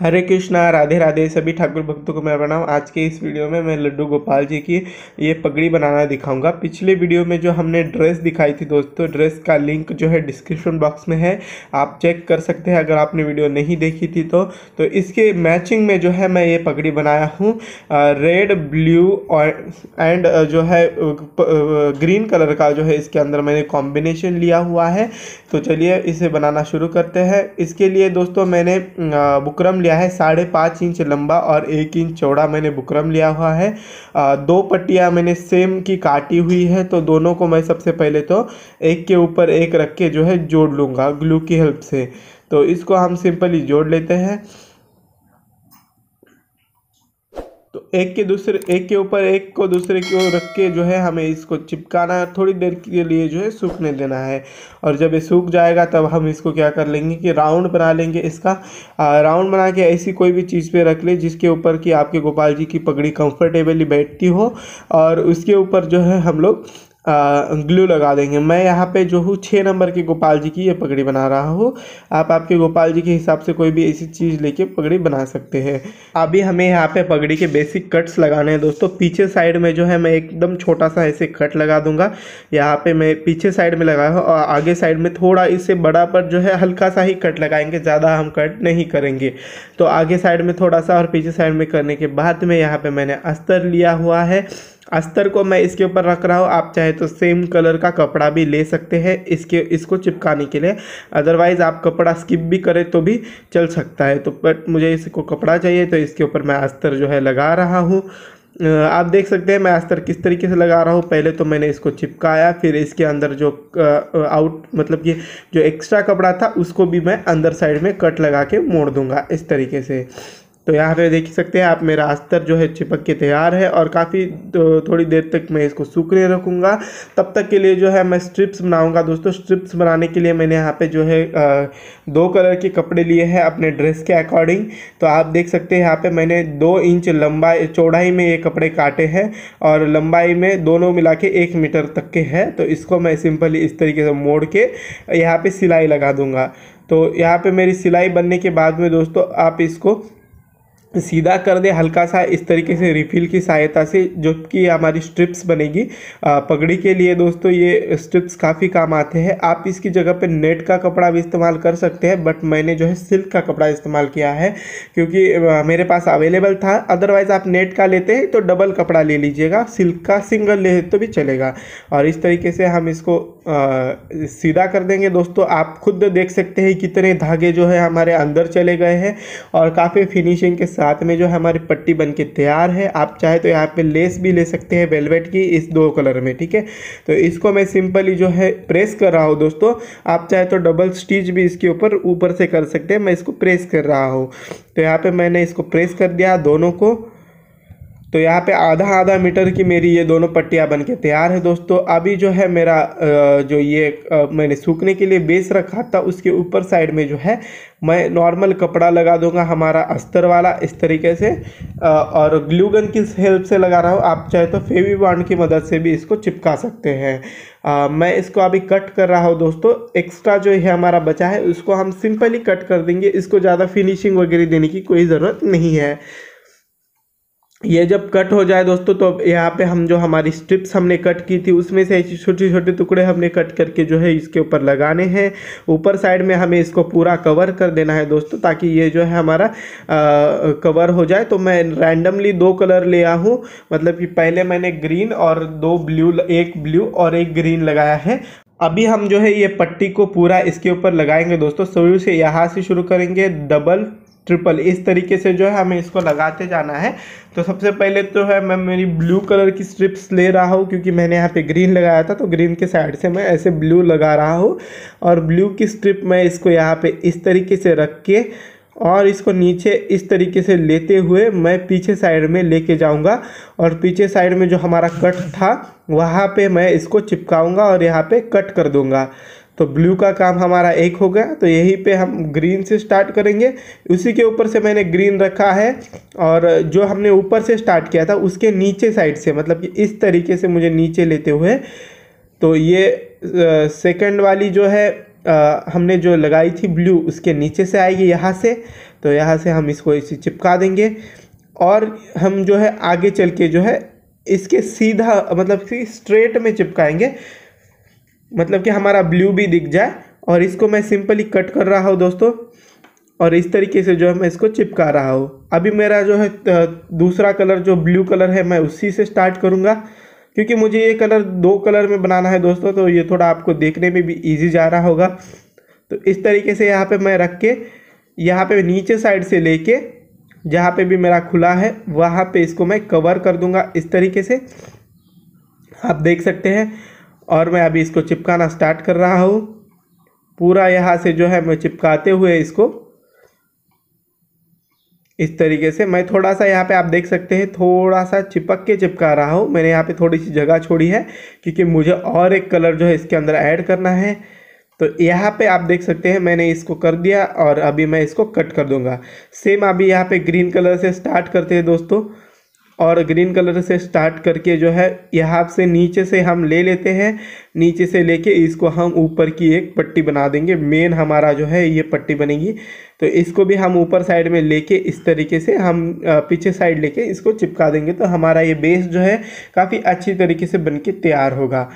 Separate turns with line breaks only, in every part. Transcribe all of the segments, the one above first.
हरे कृष्णा राधे राधे सभी ठाकुर भक्तों को मैं बनाऊँ आज के इस वीडियो में मैं लड्डू गोपाल जी की ये पगड़ी बनाना दिखाऊंगा पिछले वीडियो में जो हमने ड्रेस दिखाई थी दोस्तों ड्रेस का लिंक जो है डिस्क्रिप्शन बॉक्स में है आप चेक कर सकते हैं अगर आपने वीडियो नहीं देखी थी तो तो इसके मैचिंग में जो है मैं ये पगड़ी बनाया हूँ रेड ब्लू एंड जो है ग्रीन कलर का जो है इसके अंदर मैंने कॉम्बिनेशन लिया हुआ है तो चलिए इसे बनाना शुरू करते हैं इसके लिए दोस्तों मैंने बुकरम लिया है साढ़े पाँच इंच लंबा और एक इंच चौड़ा मैंने बुकरम लिया हुआ है दो पट्टियाँ मैंने सेम की काटी हुई है तो दोनों को मैं सबसे पहले तो एक के ऊपर एक रख के जो है जोड़ लूँगा ग्लू की हेल्प से तो इसको हम सिंपली जोड़ लेते हैं एक के दूसरे एक के ऊपर एक को दूसरे की ओर रख के जो है हमें इसको चिपकाना है थोड़ी देर के लिए जो है सूखने देना है और जब ये सूख जाएगा तब हम इसको क्या कर लेंगे कि राउंड बना लेंगे इसका राउंड बना के ऐसी कोई भी चीज़ पे रख ले जिसके ऊपर कि आपके गोपाल जी की पगड़ी कंफर्टेबली बैठती हो और उसके ऊपर जो है हम लोग ग्लू लगा देंगे मैं यहाँ पे जो हूँ छः नंबर के गोपाल जी की ये पगड़ी बना रहा हूँ आप आपके गोपाल जी के हिसाब से कोई भी ऐसी चीज़ लेके पगड़ी बना सकते हैं अभी हमें यहाँ पे पगड़ी के बेसिक कट्स लगाने हैं दोस्तों पीछे साइड में जो है मैं एकदम छोटा सा ऐसे कट लगा दूंगा यहाँ पे मैं पीछे साइड में लगाया हूँ और आगे साइड में थोड़ा इससे बड़ा पर जो है हल्का सा ही कट लगाएंगे ज़्यादा हम कट नहीं करेंगे तो आगे साइड में थोड़ा सा और पीछे साइड में करने के बाद में यहाँ पर मैंने अस्तर लिया हुआ है अस्तर को मैं इसके ऊपर रख रहा हूँ आप चाहे तो सेम कलर का कपड़ा भी ले सकते हैं इसके इसको चिपकाने के लिए अदरवाइज़ आप कपड़ा स्किप भी करें तो भी चल सकता है तो बट मुझे इसको कपड़ा चाहिए तो इसके ऊपर मैं अस्तर जो है लगा रहा हूँ आप देख सकते हैं मैं अस्तर किस तरीके से लगा रहा हूँ पहले तो मैंने इसको चिपकाया फिर इसके अंदर जो आउट मतलब कि जो एक्स्ट्रा कपड़ा था उसको भी मैं अंदर साइड में कट लगा के मोड़ दूंगा इस तरीके से तो यहाँ पे देख सकते हैं आप मेरा अस्तर जो है चिपक के तैयार है और काफ़ी तो थोड़ी देर तक मैं इसको सूखने रखूँगा तब तक के लिए जो है मैं स्ट्रिप्स बनाऊँगा दोस्तों स्ट्रिप्स बनाने के लिए मैंने यहाँ पे जो है दो कलर के कपड़े लिए हैं अपने ड्रेस के अकॉर्डिंग तो आप देख सकते हैं यहाँ पर मैंने दो इंच लंबाई चौड़ाई में ये कपड़े काटे हैं और लंबाई में दोनों मिला के एक मीटर तक के हैं तो इसको मैं सिंपली इस तरीके से मोड़ के यहाँ पर सिलाई लगा दूँगा तो यहाँ पे मेरी सिलाई बनने के बाद में दोस्तों आप इसको सीधा कर दे हल्का सा इस तरीके से रिफिल की सहायता से जो कि हमारी स्ट्रिप्स बनेगी पगड़ी के लिए दोस्तों ये स्ट्रिप्स काफ़ी काम आते हैं आप इसकी जगह पे नेट का कपड़ा भी इस्तेमाल कर सकते हैं बट मैंने जो है सिल्क का कपड़ा इस्तेमाल किया है क्योंकि मेरे पास अवेलेबल था अदरवाइज़ आप नेट का लेते हैं तो डबल कपड़ा ले लीजिएगा सिल्क का सिंगल ले तो भी चलेगा और इस तरीके से हम इसको आ, सीधा कर देंगे दोस्तों आप खुद देख सकते हैं कितने धागे जो है हमारे अंदर चले गए हैं और काफ़ी फिनिशिंग के साथ साथ में जो है हमारी पट्टी बन के तैयार है आप चाहे तो यहाँ पे लेस भी ले सकते हैं वेलवेट की इस दो कलर में ठीक है तो इसको मैं सिंपली जो है प्रेस कर रहा हूँ दोस्तों आप चाहे तो डबल स्टिच भी इसके ऊपर ऊपर से कर सकते हैं मैं इसको प्रेस कर रहा हूँ तो यहाँ पर मैंने इसको प्रेस कर दिया दोनों को तो यहाँ पे आधा आधा मीटर की मेरी ये दोनों पट्टियाँ बन के तैयार है दोस्तों अभी जो है मेरा जो ये मैंने सूखने के लिए बेस रखा था उसके ऊपर साइड में जो है मैं नॉर्मल कपड़ा लगा दूंगा हमारा अस्तर वाला इस तरीके से और ग्लूगन की हेल्प से लगा रहा हूँ आप चाहे तो फेवी बॉन्ड की मदद से भी इसको चिपका सकते हैं मैं इसको अभी कट कर रहा हूँ दोस्तों एक्स्ट्रा जो है हमारा बचा है उसको हम सिंपली कट कर देंगे इसको ज़्यादा फिनिशिंग वगैरह देने की कोई ज़रूरत नहीं है ये जब कट हो जाए दोस्तों तो यहाँ पे हम जो हमारी स्ट्रिप्स हमने कट की थी उसमें से छोटे छोटे टुकड़े हमने कट करके जो है इसके ऊपर लगाने हैं ऊपर साइड में हमें इसको पूरा कवर कर देना है दोस्तों ताकि ये जो है हमारा आ, कवर हो जाए तो मैं रैंडमली दो कलर लिया हूँ मतलब कि पहले मैंने ग्रीन और दो ब्लू एक ब्लू और एक ग्रीन लगाया है अभी हम जो है ये पट्टी को पूरा इसके ऊपर लगाएंगे दोस्तों शुरू से यहाँ से शुरू करेंगे डबल ट्रिपल इस तरीके से जो है हमें इसको लगाते जाना है तो सबसे पहले तो है मैं मेरी ब्लू कलर की स्ट्रिप्स ले रहा हूँ क्योंकि मैंने यहाँ पे ग्रीन लगाया था तो ग्रीन के साइड से मैं ऐसे ब्लू लगा रहा हूँ और ब्लू की स्ट्रिप मैं इसको यहाँ पे इस तरीके से रख के और इसको नीचे इस तरीके से लेते हुए मैं पीछे साइड में लेके जाऊंगा और पीछे साइड में जो हमारा कट था वहाँ पे मैं इसको चिपकाऊंगा और यहाँ पे कट कर दूंगा तो ब्लू का काम हमारा एक हो गया तो यहीं पे हम ग्रीन से स्टार्ट करेंगे उसी के ऊपर से मैंने ग्रीन रखा है और जो हमने ऊपर से स्टार्ट किया था उसके नीचे साइड से मतलब कि इस तरीके से मुझे नीचे लेते हुए तो ये सेकंड वाली जो है आ, हमने जो लगाई थी ब्लू उसके नीचे से आएगी यहाँ से तो यहाँ से हम इसको इसे चिपका देंगे और हम जो है आगे चल के जो है इसके सीधा मतलब कि स्ट्रेट में चिपकाएंगे मतलब कि हमारा ब्लू भी दिख जाए और इसको मैं सिंपली कट कर रहा हूँ दोस्तों और इस तरीके से जो है मैं इसको चिपका रहा हूँ अभी मेरा जो है दूसरा कलर जो ब्लू कलर है मैं उसी से स्टार्ट करूँगा क्योंकि मुझे ये कलर दो कलर में बनाना है दोस्तों तो ये थोड़ा आपको देखने में भी ईजी जा रहा होगा तो इस तरीके से यहाँ पर मैं रख के यहाँ पर नीचे साइड से कर जहाँ पे भी मेरा खुला है वहाँ पर इसको मैं कवर कर दूँगा इस तरीके से आप देख सकते हैं और मैं अभी इसको चिपकाना स्टार्ट कर रहा हूँ पूरा यहाँ से जो है मैं चिपकाते हुए इसको इस तरीके से मैं थोड़ा सा यहाँ पे आप देख सकते हैं थोड़ा सा चिपक के चिपका रहा हूँ मैंने यहाँ पे थोड़ी सी जगह छोड़ी है क्योंकि मुझे और एक कलर जो है इसके अंदर ऐड करना है तो यहाँ पे आप देख सकते हैं मैंने इसको कर दिया और अभी मैं इसको कट कर दूंगा सेम अभी यहाँ पे ग्रीन कलर से स्टार्ट करते हैं दोस्तों और ग्रीन कलर से स्टार्ट करके जो है यहाँ से नीचे से हम ले लेते हैं नीचे से लेके इसको हम ऊपर की एक पट्टी बना देंगे मेन हमारा जो है ये पट्टी बनेगी तो इसको भी हम ऊपर साइड में लेके इस तरीके से हम पीछे साइड लेके इसको चिपका देंगे तो हमारा ये बेस जो है काफ़ी अच्छी तरीके से बन के तैयार होगा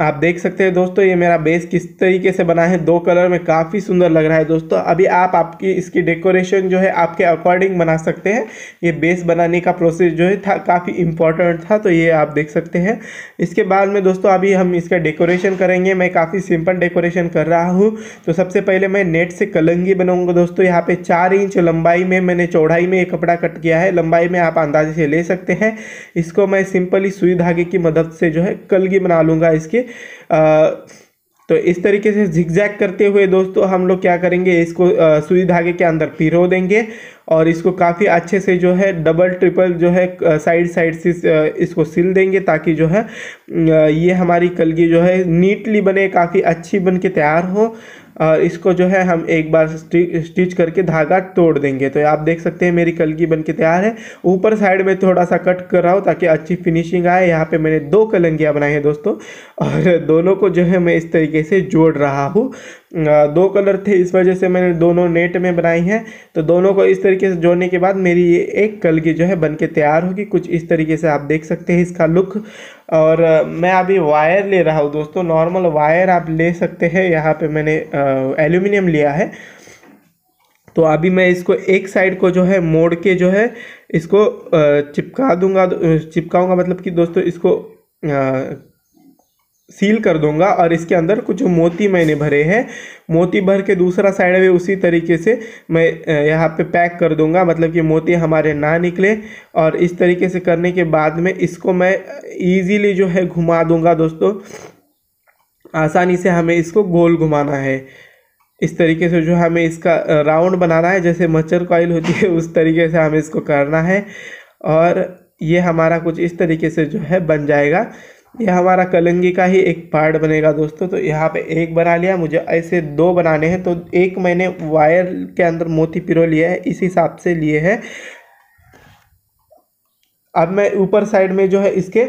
आप देख सकते हैं दोस्तों ये मेरा बेस किस तरीके से बना है दो कलर में काफ़ी सुंदर लग रहा है दोस्तों अभी आप आपकी इसकी डेकोरेशन जो है आपके अकॉर्डिंग बना सकते हैं ये बेस बनाने का प्रोसेस जो है था काफ़ी इंपॉर्टेंट था तो ये आप देख सकते हैं इसके बाद में दोस्तों अभी हम इसका डेकोरेशन करेंगे मैं काफ़ी सिंपल डेकोरेशन कर रहा हूँ तो सबसे पहले मैं नेट से कलंगी बनाऊँगा दोस्तों यहाँ पर चार इंच लंबाई में मैंने चौड़ाई में ये कपड़ा कट किया है लंबाई में आप अंदाजे से ले सकते हैं इसको मैं सिंपली सुई धागे की मदद से जो है कलगी बना लूँगा इसकी तो इस तरीके से झिकझैक करते हुए दोस्तों हम लोग क्या करेंगे इसको सुई धागे के अंदर पिरो देंगे और इसको काफ़ी अच्छे से जो है डबल ट्रिपल जो है साइड साइड से इसको सिल देंगे ताकि जो है ये हमारी कलगी जो है नीटली बने काफ़ी अच्छी बन के तैयार हो और इसको जो है हम एक बार स्टिच करके धागा तोड़ देंगे तो आप देख सकते हैं मेरी कलगी बन के तैयार है ऊपर साइड में थोड़ा सा कट कर रहा हूँ ताकि अच्छी फिनिशिंग आए यहाँ पे मैंने दो कलंगियाँ बनाई हैं दोस्तों और दोनों को जो है मैं इस तरीके से जोड़ रहा हूँ दो कलर थे इस वजह से मैंने दोनों नेट में बनाई हैं तो दोनों को इस तरीके से जोड़ने के बाद मेरी ये एक कल की जो है बन के तैयार होगी कुछ इस तरीके से आप देख सकते हैं इसका लुक और मैं अभी वायर ले रहा हूँ दोस्तों नॉर्मल वायर आप ले सकते हैं यहाँ पे मैंने एल्यूमिनियम लिया है तो अभी मैं इसको एक साइड को जो है मोड़ के जो है इसको चिपका दूंगा चिपकाऊंगा मतलब कि दोस्तों इसको सील कर दूंगा और इसके अंदर कुछ मोती मैंने भरे हैं मोती भर के दूसरा साइड में उसी तरीके से मैं यहाँ पे पैक कर दूंगा मतलब कि मोती हमारे ना निकले और इस तरीके से करने के बाद में इसको मैं ईजीली जो है घुमा दूंगा दोस्तों आसानी से हमें इसको गोल घुमाना है इस तरीके से जो हमें इसका राउंड बनाना है जैसे मच्छर कॉइल होती है उस तरीके से हमें इसको करना है और ये हमारा कुछ इस तरीके से जो है बन जाएगा यह हमारा कलंगी का ही एक पार्ट बनेगा दोस्तों तो यहाँ पे एक बना लिया मुझे ऐसे दो बनाने हैं तो एक मैंने वायर के अंदर मोती पिरो लिया है इस हिसाब से लिए हैं अब मैं ऊपर साइड में जो है इसके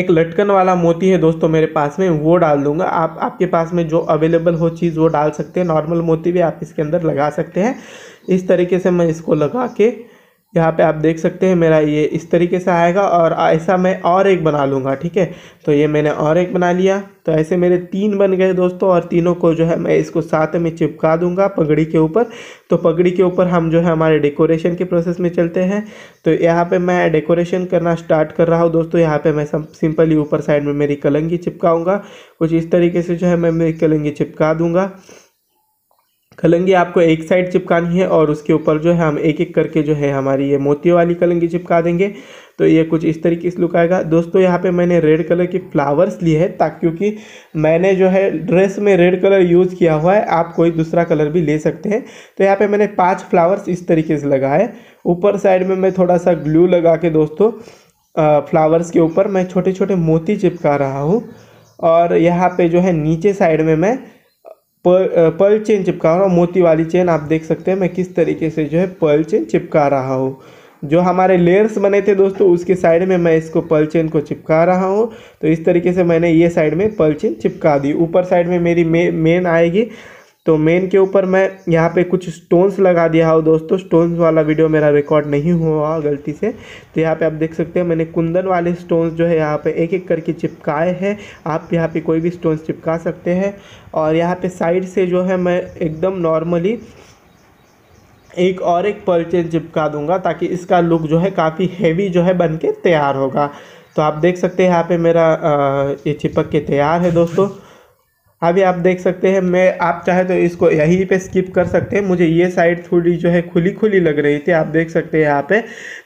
एक लटकन वाला मोती है दोस्तों मेरे पास में वो डाल दूंगा आप आपके पास में जो अवेलेबल हो चीज़ वो डाल सकते हैं नॉर्मल मोती भी आप इसके अंदर लगा सकते हैं इस तरीके से मैं इसको लगा के यहाँ पे आप देख सकते हैं मेरा ये इस तरीके से आएगा और ऐसा मैं और एक बना लूँगा ठीक है तो ये मैंने और एक बना लिया तो ऐसे मेरे तीन बन गए दोस्तों और तीनों को जो है मैं इसको साथ में चिपका दूंगा पगड़ी के ऊपर तो पगड़ी के ऊपर हम जो है हमारे डेकोरेशन के प्रोसेस में चलते हैं तो यहाँ पर मैं डेकोरेशन करना स्टार्ट कर रहा हूँ दोस्तों यहाँ पर मैं सिंपली ऊपर साइड में मेरी कलंगी चिपकाऊँगा कुछ इस तरीके से जो है मैं मेरी कलंगी चिपका दूँगा कलंगी आपको एक साइड चिपकानी है और उसके ऊपर जो है हम एक एक करके जो है हमारी ये मोतियों वाली कलंगी चिपका देंगे तो ये कुछ इस तरीके से लुक आएगा दोस्तों यहाँ पे मैंने रेड कलर के फ्लावर्स लिए हैं ताकि क्योंकि मैंने जो है ड्रेस में रेड कलर यूज़ किया हुआ है आप कोई दूसरा कलर भी ले सकते हैं तो यहाँ पे मैंने पांच फ्लावर्स इस तरीके से लगाए ऊपर साइड में मैं थोड़ा सा ग्लू लगा के दोस्तों फ्लावर्स के ऊपर मैं छोटे छोटे मोती चिपका रहा हूँ और यहाँ पर जो है नीचे साइड में मैं पर पर्ल चेन चिपका रहा हूँ मोती वाली चेन आप देख सकते हैं मैं किस तरीके से जो है पर्ल चेन चिपका रहा हूँ जो हमारे लेयर्स बने थे दोस्तों उसके साइड में मैं इसको पर्ल चेन को चिपका रहा हूँ तो इस तरीके से मैंने ये साइड में पर्ल चेन चिपका दी ऊपर साइड में मेरी मेन आएगी तो मेन के ऊपर मैं यहाँ पे कुछ स्टोन्स लगा दिया हूँ दोस्तों स्टोन्स वाला वीडियो मेरा रिकॉर्ड नहीं हुआ गलती से तो यहाँ पे आप देख सकते हैं मैंने कुंदन वाले स्टोन्स जो है यहाँ पे एक एक करके चिपकाए हैं आप यहाँ पे कोई भी स्टोन्स चिपका सकते हैं और यहाँ पे साइड से जो है मैं एकदम नॉर्मली एक और एक पर्चेज चिपका दूंगा ताकि इसका लुक जो है काफ़ी हैवी जो है बन के तैयार होगा तो आप देख सकते हैं यहाँ पर मेरा ये चिपक के तैयार है दोस्तों अभी आप देख सकते हैं मैं आप चाहे तो इसको यहीं पे स्किप कर सकते हैं मुझे ये साइड थोड़ी जो है खुली खुली लग रही थी आप देख सकते हैं यहाँ पे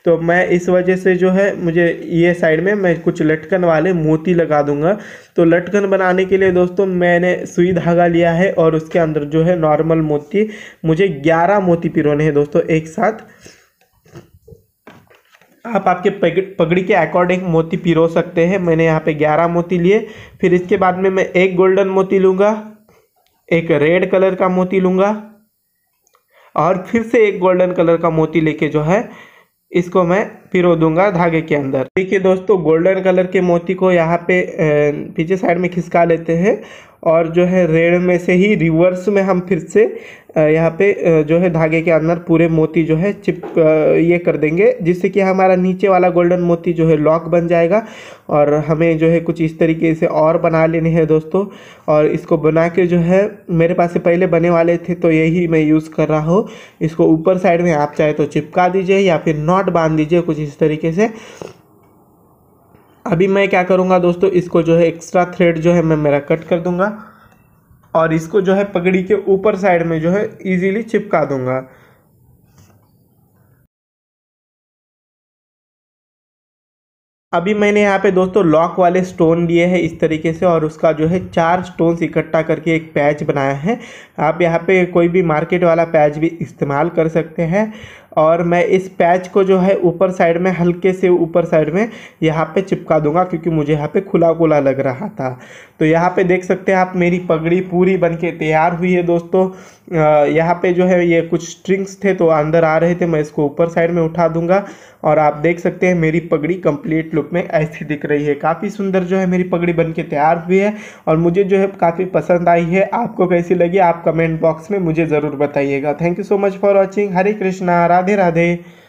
तो मैं इस वजह से जो है मुझे ये साइड में मैं कुछ लटकन वाले मोती लगा दूंगा तो लटकन बनाने के लिए दोस्तों मैंने सुई धागा लिया है और उसके अंदर जो है नॉर्मल मोती मुझे ग्यारह मोती पिरोने हैं दोस्तों एक साथ आप आपके पगड़ी के अकॉर्डिंग मोती पिरो सकते हैं मैंने यहाँ पे ग्यारह मोती लिए फिर इसके बाद में मैं एक गोल्डन मोती लूँगा एक रेड कलर का मोती लूँगा और फिर से एक गोल्डन कलर का मोती लेके जो है इसको मैं पिरो दूंगा धागे के अंदर देखिए दोस्तों गोल्डन कलर के मोती को यहाँ पे पीछे साइड में खिसका लेते हैं और जो है रेड़ में से ही रिवर्स में हम फिर से यहाँ पे जो है धागे के अंदर पूरे मोती जो है चिप ये कर देंगे जिससे कि हमारा नीचे वाला गोल्डन मोती जो है लॉक बन जाएगा और हमें जो है कुछ इस तरीके से और बना लेने हैं दोस्तों और इसको बना के जो है मेरे पास से पहले बने वाले थे तो यही मैं यूज़ कर रहा हूँ इसको ऊपर साइड में आप चाहे तो चिपका दीजिए या फिर नॉट बांध दीजिए कुछ इस तरीके से अभी मैं क्या करूँगा दोस्तों इसको जो है एक्स्ट्रा थ्रेड जो है मैं मेरा कट कर दूँगा और इसको जो है पगड़ी के ऊपर साइड में जो है ईजीली चिपका दूँगा अभी मैंने यहाँ पे दोस्तों लॉक वाले स्टोन लिए हैं इस तरीके से और उसका जो है चार स्टोन्स इकट्ठा करके एक पैच बनाया है आप यहाँ पे कोई भी मार्केट वाला पैच भी इस्तेमाल कर सकते हैं और मैं इस पैच को जो है ऊपर साइड में हल्के से ऊपर साइड में यहाँ पे चिपका दूंगा क्योंकि मुझे यहाँ पे खुला खुला लग रहा था तो यहाँ पे देख सकते हैं आप मेरी पगड़ी पूरी बन के तैयार हुई है दोस्तों यहाँ पे जो है ये कुछ स्ट्रिंग्स थे तो अंदर आ रहे थे मैं इसको ऊपर साइड में उठा दूंगा और आप देख सकते हैं मेरी पगड़ी कंप्लीट लुक में ऐसी दिख रही है काफ़ी सुंदर जो है मेरी पगड़ी बन के तैयार हुई है और मुझे जो है काफ़ी पसंद आई है आपको कैसी लगी आप कमेंट बॉक्स में मुझे ज़रूर बताइएगा thank you so much for watching Hare Krishna आराध राधे राधे